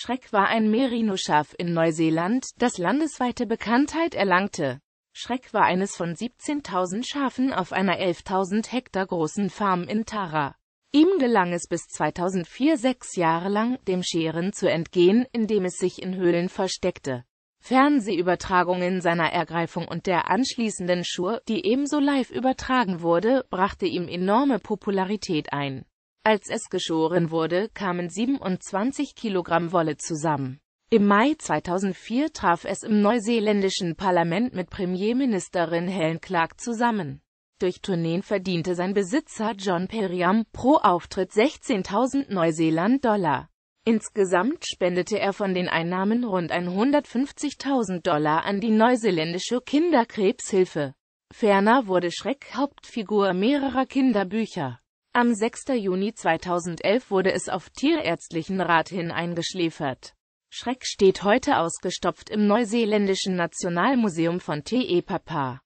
Schreck war ein Merino-Schaf in Neuseeland, das landesweite Bekanntheit erlangte. Schreck war eines von 17.000 Schafen auf einer 11.000 Hektar großen Farm in Tara. Ihm gelang es bis 2004 sechs Jahre lang, dem Scheren zu entgehen, indem es sich in Höhlen versteckte. Fernsehübertragungen seiner Ergreifung und der anschließenden Schur, die ebenso live übertragen wurde, brachte ihm enorme Popularität ein. Als es geschoren wurde, kamen 27 Kilogramm Wolle zusammen. Im Mai 2004 traf es im neuseeländischen Parlament mit Premierministerin Helen Clark zusammen. Durch Tourneen verdiente sein Besitzer John Perriam pro Auftritt 16.000 Neuseeland-Dollar. Insgesamt spendete er von den Einnahmen rund 150.000 Dollar an die neuseeländische Kinderkrebshilfe. Ferner wurde Schreck Hauptfigur mehrerer Kinderbücher. Am 6. Juni 2011 wurde es auf tierärztlichen Rat hin eingeschläfert. Schreck steht heute ausgestopft im neuseeländischen Nationalmuseum von Te Papa.